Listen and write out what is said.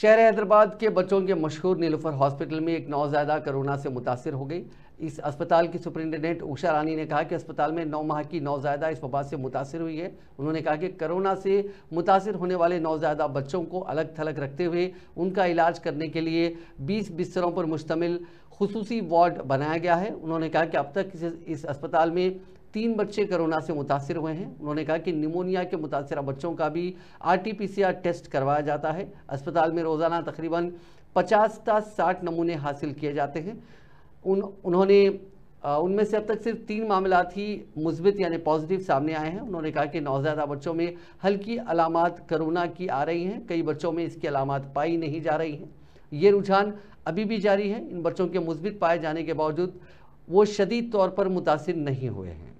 शहर हैदराबाद के बच्चों के मशहूर नीलोफर हॉस्पिटल में एक नौजायदा कोरोना से मुतासर हो गई इस अस्पताल की सुप्रिंटेंडेंट उषा रानी ने कहा कि अस्पताल में नौ माह की नौजायदा इस वबा से मुतासर हुई है उन्होंने कहा कि कोरोना से मुतासर होने वाले नौजायदा बच्चों को अलग थलग रखते हुए उनका इलाज करने के लिए बीस बिस्तरों पर मुश्तमिल खसूसी वार्ड बनाया गया है उन्होंने कहा कि अब तक इस, इस अस्पताल में तीन बच्चे कोरोना से मुतासर हुए हैं उन्होंने कहा कि निमोनिया के मुतासर बच्चों का भी आरटीपीसीआर टेस्ट करवाया जाता है अस्पताल में रोज़ाना तकरीबन पचास ता साठ नमूने हासिल किए जाते हैं उन उन्होंने उनमें से अब तक सिर्फ तीन मामला ही मुस्बित यानी पॉजिटिव सामने आए हैं उन्होंने कहा कि नौजादा बच्चों में हल्की अलामत करोना की आ रही हैं कई बच्चों में इसकी अलामत पाई नहीं जा रही हैं ये रुझान अभी भी जारी है इन बच्चों के मुस्बित पाए जाने के बावजूद वो शदीद तौर पर मुतासर नहीं हुए हैं